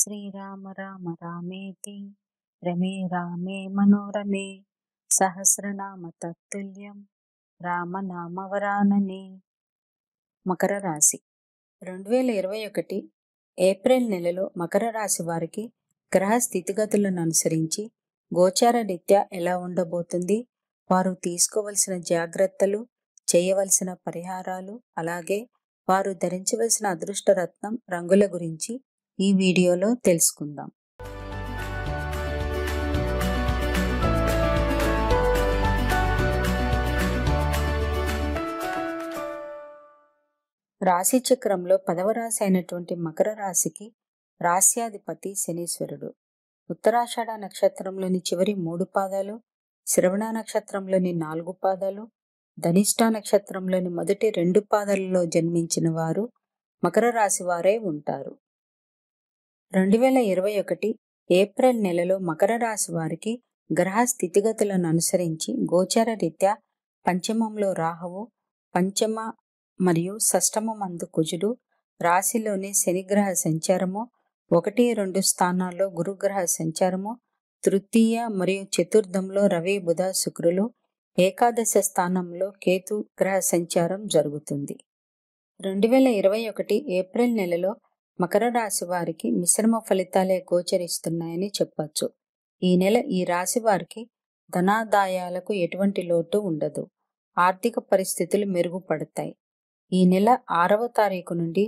శ్రీరామ రామ రామేతి రమే రామే మనోరమే సహస్రనామ తత్తుల్యం రామనామవరాననే మకర రాశి రెండు వేల ఇరవై ఒకటి ఏప్రిల్ నెలలో మకర రాశి వారికి గ్రహ స్థితిగతులను అనుసరించి గోచార రీత్యా ఎలా ఉండబోతుంది వారు తీసుకోవలసిన జాగ్రత్తలు చేయవలసిన పరిహారాలు అలాగే వారు ధరించవలసిన అదృష్ట రత్నం రంగుల గురించి ఈ వీడియోలో తెలుసుకుందాం రాశి చక్రంలో పదవ రాశి అయినటువంటి మకర రాశికి రాశ్యాధిపతి శనీశ్వరుడు ఉత్తరాషాఢ నక్షత్రంలోని చివరి మూడు పాదాలు శ్రవణ నక్షత్రంలోని నాలుగు పాదాలు ధనిష్ట నక్షత్రంలోని మొదటి రెండు పాదాలలో జన్మించిన వారు మకర రాశి వారే ఉంటారు రెండు వేల ఇరవై ఒకటి ఏప్రిల్ నెలలో మకర రాశి వారికి గ్రహ స్థితిగతులను అనుసరించి గోచర రీత్యా పంచమంలో రాహువు పంచమ మరియు షష్టమ మందు కుజుడు రాశిలోని శనిగ్రహ సంచారము ఒకటి రెండు స్థానాల్లో గురుగ్రహ సంచారము తృతీయ మరియు చతుర్థంలో రవి బుధ శుక్రులు ఏకాదశ స్థానంలో కేతు గ్రహ సంచారం జరుగుతుంది రెండు వేల ఇరవై ఒకటి ఏప్రిల్ నెలలో మకర రాశి వారికి మిశ్రమ ఫలితాలే గోచరిస్తున్నాయని చెప్పచ్చు ఈ నెల ఈ రాశి వారికి ధనాదాయాలకు ఎటువంటి లోటు ఉండదు ఆర్థిక పరిస్థితులు మెరుగుపడతాయి ఈ నెల ఆరవ తారీఖు నుండి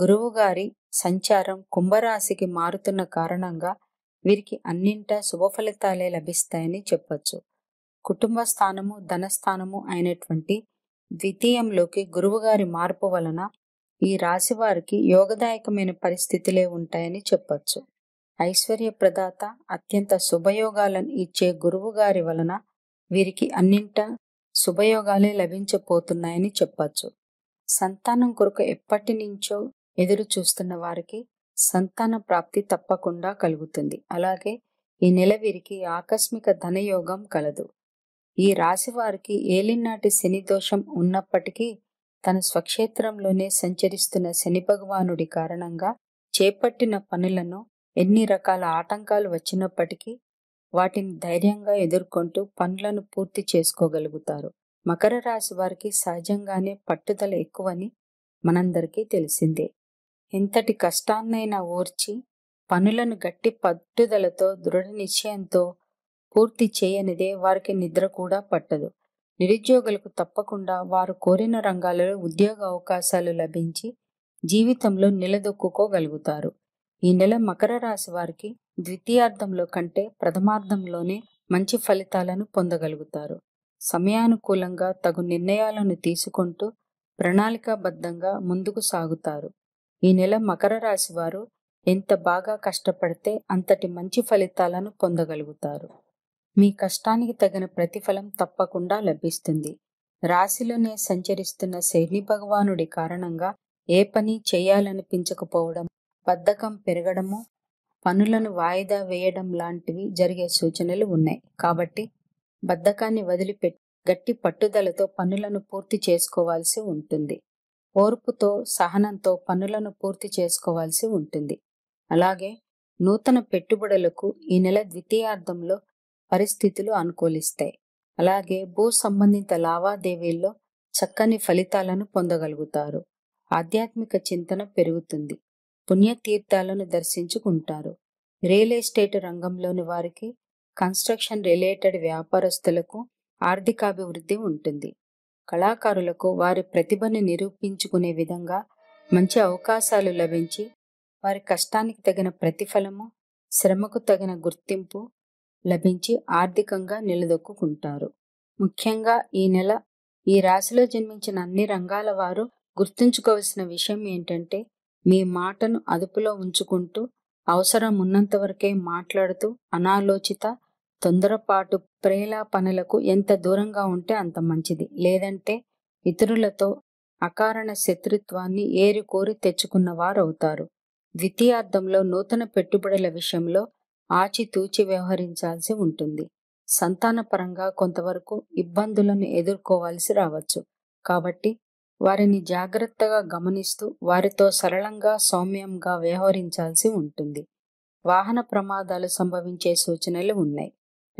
గురువుగారి సంచారం కుంభరాశికి మారుతున్న కారణంగా వీరికి అన్నింట శుభ ఫలితాలే లభిస్తాయని చెప్పచ్చు కుటుంబ స్థానము ధనస్థానము అయినటువంటి ద్వితీయంలోకి గురువుగారి మార్పు వలన ఈ రాశి వారికి యోగదాయకమైన పరిస్థితులే ఉంటాయని చెప్పచ్చు ఐశ్వర్య ప్రదాత అత్యంత శుభయోగాలను ఇచ్చే గురువు గారి వలన వీరికి అన్నింట శుభయోగాలే లభించబోతున్నాయని చెప్పచ్చు సంతానం కొరకు ఎప్పటి నుంచో ఎదురు చూస్తున్న వారికి సంతాన ప్రాప్తి తప్పకుండా కలుగుతుంది అలాగే ఈ నెల వీరికి ఆకస్మిక ధనయోగం కలదు ఈ రాశి వారికి ఏలినాటి శని దోషం ఉన్నప్పటికీ తన స్వక్షేత్రంలోనే సంచరిస్తున్న శని భగవానుడి కారణంగా చేపట్టిన పనులను ఎన్ని రకాల ఆటంకాలు వచ్చినప్పటికీ వాటిని ధైర్యంగా ఎదుర్కొంటూ పనులను పూర్తి చేసుకోగలుగుతారు మకర రాశి వారికి సహజంగానే పట్టుదల ఎక్కువని మనందరికీ తెలిసిందే ఎంతటి కష్టాన్నైనా ఓర్చి పనులను గట్టి పట్టుదలతో దృఢ నిశ్చయంతో పూర్తి చేయనిదే వారికి నిద్ర కూడా పట్టదు నిరుద్యోగులకు తప్పకుండా వారు కోరిన రంగాలలో ఉద్యోగ అవకాశాలు లభించి జీవితంలో నిలదొక్కుకోగలుగుతారు ఈ నెల మకర రాశి వారికి ద్వితీయార్థంలో కంటే ప్రథమార్థంలోనే మంచి ఫలితాలను పొందగలుగుతారు సమయానుకూలంగా తగు నిర్ణయాలను తీసుకుంటూ ప్రణాళికాబద్ధంగా ముందుకు సాగుతారు ఈ నెల మకర రాశి వారు ఎంత బాగా కష్టపడితే అంతటి మంచి ఫలితాలను పొందగలుగుతారు మీ కష్టానికి తగిన ప్రతిఫలం తప్పకుండా లభిస్తుంది రాశిలోనే సంచరిస్తున్న శని భగవానుడి కారణంగా ఏ పని చేయాలనిపించకపోవడం బద్ధకం పెరగడము పనులను వాయిదా వేయడం లాంటివి జరిగే సూచనలు ఉన్నాయి కాబట్టి బద్ధకాన్ని వదిలిపెట్టి గట్టి పట్టుదలతో పనులను పూర్తి చేసుకోవాల్సి ఉంటుంది ఓర్పుతో సహనంతో పనులను పూర్తి చేసుకోవాల్సి ఉంటుంది అలాగే నూతన పెట్టుబడులకు ఈ నెల ద్వితీయార్థంలో పరిస్థితులు అనుకూలిస్తాయి అలాగే భూ సంబంధిత లావాదేవీల్లో చక్కని ఫలితాలను పొందగలుగుతారు ఆధ్యాత్మిక చింతన పెరుగుతుంది పుణ్యతీర్థాలను దర్శించుకుంటారు రియల్ ఎస్టేట్ రంగంలోని వారికి కన్స్ట్రక్షన్ రిలేటెడ్ వ్యాపారస్తులకు ఆర్థికాభివృద్ధి ఉంటుంది కళాకారులకు వారి ప్రతిభను నిరూపించుకునే విధంగా మంచి అవకాశాలు లభించి వారి కష్టానికి తగిన ప్రతిఫలము శ్రమకు తగిన గుర్తింపు లభించి ఆర్థికంగా నిలదొక్కుంటారు ముఖ్యంగా ఈ నెల ఈ రాశిలో జన్మించిన అన్ని రంగాల వారు గుర్తుంచుకోవాల్సిన విషయం ఏంటంటే మీ మాటను అదుపులో ఉంచుకుంటూ అవసరం ఉన్నంత వరకే మాట్లాడుతూ అనాలోచిత తొందరపాటు ప్రేలా పనులకు ఎంత దూరంగా ఉంటే అంత మంచిది లేదంటే ఇతరులతో అకారణ శత్రుత్వాన్ని ఏరి కోరి అవుతారు ద్వితీయార్థంలో నూతన పెట్టుబడుల విషయంలో ఆచితూచి వ్యవహరించాల్సి ఉంటుంది సంతానపరంగా కొంతవరకు ఇబ్బందులను ఎదుర్కోవాల్సి రావచ్చు కాబట్టి వారిని జాగ్రత్తగా గమనిస్తూ వారితో సరళంగా సౌమ్యంగా వ్యవహరించాల్సి ఉంటుంది వాహన ప్రమాదాలు సంభవించే సూచనలు ఉన్నాయి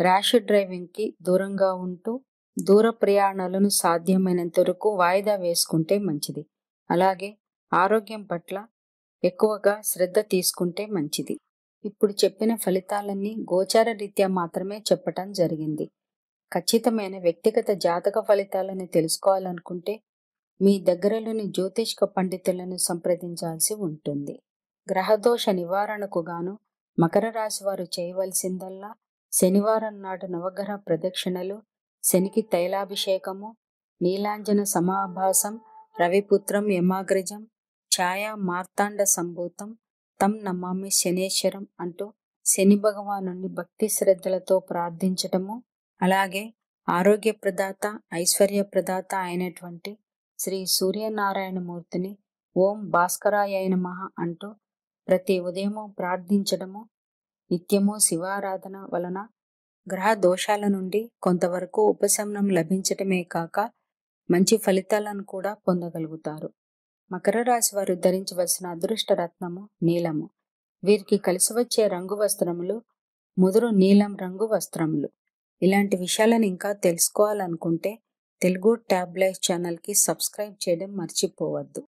ర్యాష్ డ్రైవింగ్కి దూరంగా ఉంటూ దూర ప్రయాణాలను సాధ్యమైనంత వరకు వాయిదా వేసుకుంటే మంచిది అలాగే ఆరోగ్యం పట్ల ఎక్కువగా శ్రద్ధ తీసుకుంటే మంచిది ఇప్పుడు చెప్పిన ఫలితాలన్నీ గోచార రీత్యా మాత్రమే చెప్పటం జరిగింది ఖచ్చితమైన వ్యక్తిగత జాతక ఫలితాలను తెలుసుకోవాలనుకుంటే మీ దగ్గరలోని జ్యోతిష్క పండితులను సంప్రదించాల్సి ఉంటుంది గ్రహదోష నివారణకు గాను మకర రాశి వారు చేయవలసిందల్లా శనివారం నాడు నవగ్రహ ప్రదక్షిణలు శనికి తైలాభిషేకము నీలాంజన సమాభాసం రవిపుత్రం యమాగ్రజం ఛాయా మార్తాండ సంభూతం తం నమామి శనేశ్వరం అంటూ శని భగవాను భక్తి శ్రద్ధలతో ప్రార్థించటము అలాగే ఆరోగ్య ప్రదాత ఐశ్వర్య ప్రదాత అయినటువంటి శ్రీ సూర్యనారాయణమూర్తిని ఓం భాస్కరాయ నమః అంటూ ప్రతి ఉదయము ప్రార్థించడము నిత్యము శివారాధన వలన గ్రహ దోషాల నుండి కొంతవరకు ఉపశమనం లభించటమే కాక మంచి ఫలితాలను కూడా పొందగలుగుతారు మకర రాశి వారు ధరించవలసిన అదృష్ట రత్నము నీలము వీరికి కలిసి వచ్చే రంగు వస్త్రములు ముదురు నీలం రంగు వస్త్రములు ఇలాంటి విషయాలను ఇంకా తెలుసుకోవాలనుకుంటే తెలుగు ట్యాబ్లైట్ ఛానల్కి సబ్స్క్రైబ్ చేయడం మర్చిపోవద్దు